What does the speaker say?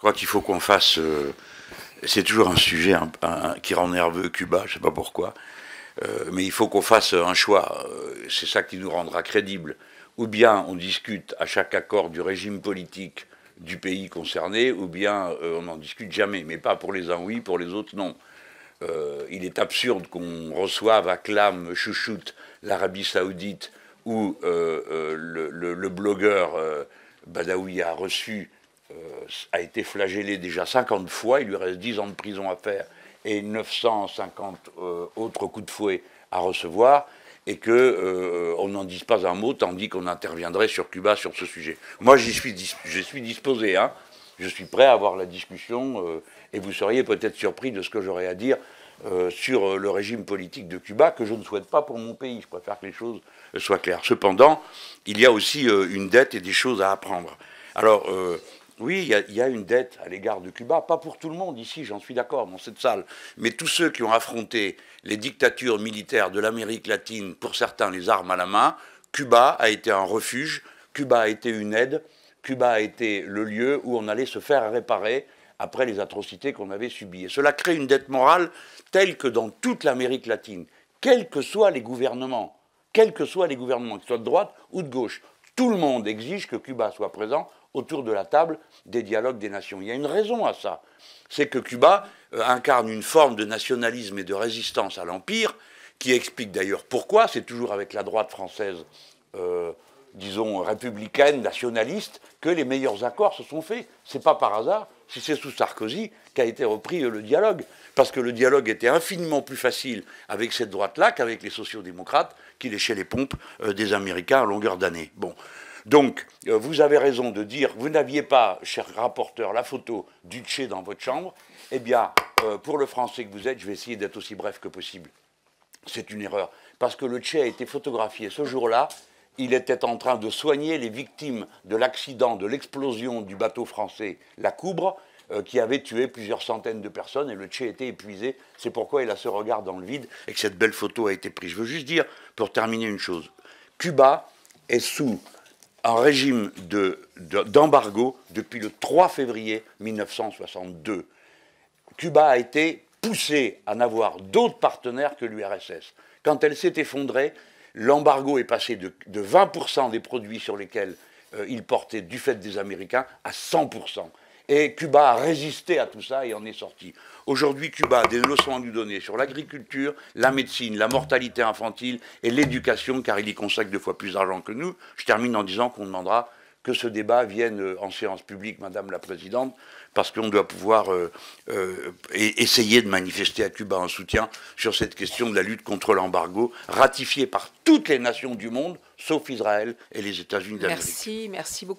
crois qu'il faut qu'on fasse. Euh, c'est toujours un sujet qui rend nerveux Cuba, je ne sais pas pourquoi. Euh, mais il faut qu'on fasse un choix. Euh, c'est ça qui nous rendra crédibles. Ou bien on discute à chaque accord du régime politique du pays concerné, ou bien on n'en discute jamais. Mais pas pour les uns oui, pour les autres non. il est absurde qu'on reçoive, acclame, chouchoute l'Arabie saoudite où le, blogueur Badawi a reçu euh, a été flagellé déjà 50 fois, il lui reste 10 ans de prison à faire et 950 euh, autres coups de fouet à recevoir, et qu'on euh, on n'en dise pas un mot, tandis qu'on interviendrait sur Cuba sur ce sujet. Moi, j'y suis, je suis disposé, hein. je suis prêt à avoir la discussion, et vous seriez peut-être surpris de ce que j'aurais à dire sur le régime politique de Cuba, que je ne souhaite pas pour mon pays. Je préfère que les choses soient claires. Cependant, il y a aussi une dette et des choses à apprendre. Alors, oui, il y, a une dette à l'égard de Cuba, pas pour tout le monde ici, j'en suis d'accord, dans cette salle, mais tous ceux qui ont affronté les dictatures militaires de l'Amérique latine, pour certains les armes à la main, Cuba a été un refuge, Cuba a été une aide, Cuba a été le lieu où on allait se faire réparer après les atrocités qu'on avait subies. Et cela crée une dette morale telle que dans toute l'Amérique latine, quels que soient les gouvernements, quels que soient les gouvernements, qu'ils soient de droite ou de gauche, tout le monde exige que Cuba soit présent autour de la table des dialogues des nations. Il y a une raison à ça. C'est que Cuba euh, incarne une forme de nationalisme et de résistance à l'Empire qui explique d'ailleurs pourquoi, c'est toujours avec la droite française, euh, disons, républicaine, nationaliste, que les meilleurs accords se sont faits. n'est pas par hasard si c'est sous Sarkozy qu'a été repris euh, le dialogue. Parce que le dialogue était infiniment plus facile avec cette droite-là qu'avec les sociodémocrates qui léchaient les pompes des Américains à longueur d'année. Bon. Donc, euh, vous avez raison de dire, vous n'aviez pas, cher rapporteur, la photo du Tché dans votre chambre. Eh bien, euh, pour le français que vous êtes, je vais essayer d'être aussi bref que possible. C'est une erreur. Parce que le Tché a été photographié ce jour-là. Il était en train de soigner les victimes de l'accident, de l'explosion du bateau français La Coubre, euh, qui avait tué plusieurs centaines de personnes. Et le Tché était épuisé. C'est pourquoi il a ce regard dans le vide et que cette belle photo a été prise. Je veux juste dire, pour terminer, une chose. Cuba est sous un régime d'embargo depuis le 3 février 1962. Cuba a été poussée à n'avoir d'autres partenaires que l'URSS. Quand elle s'est effondrée, l'embargo est passé de, 20% des produits sur lesquels euh, il portait du fait des Américains à 100%. Et Cuba a résisté à tout ça et en est sorti. Aujourd'hui, Cuba a des leçons à nous donner sur l'agriculture, la médecine, la mortalité infantile et l'éducation, car il y consacre deux fois plus d'argent que nous. Je termine en disant qu'on demandera que ce débat vienne euh, en séance publique, Madame la Présidente, parce qu'on doit pouvoir euh, euh, e-, essayer de manifester à Cuba un soutien sur cette question de la lutte contre l'embargo, ratifiée par toutes les nations du monde, sauf Israël et les États-Unis d'Amérique. Merci, merci beaucoup.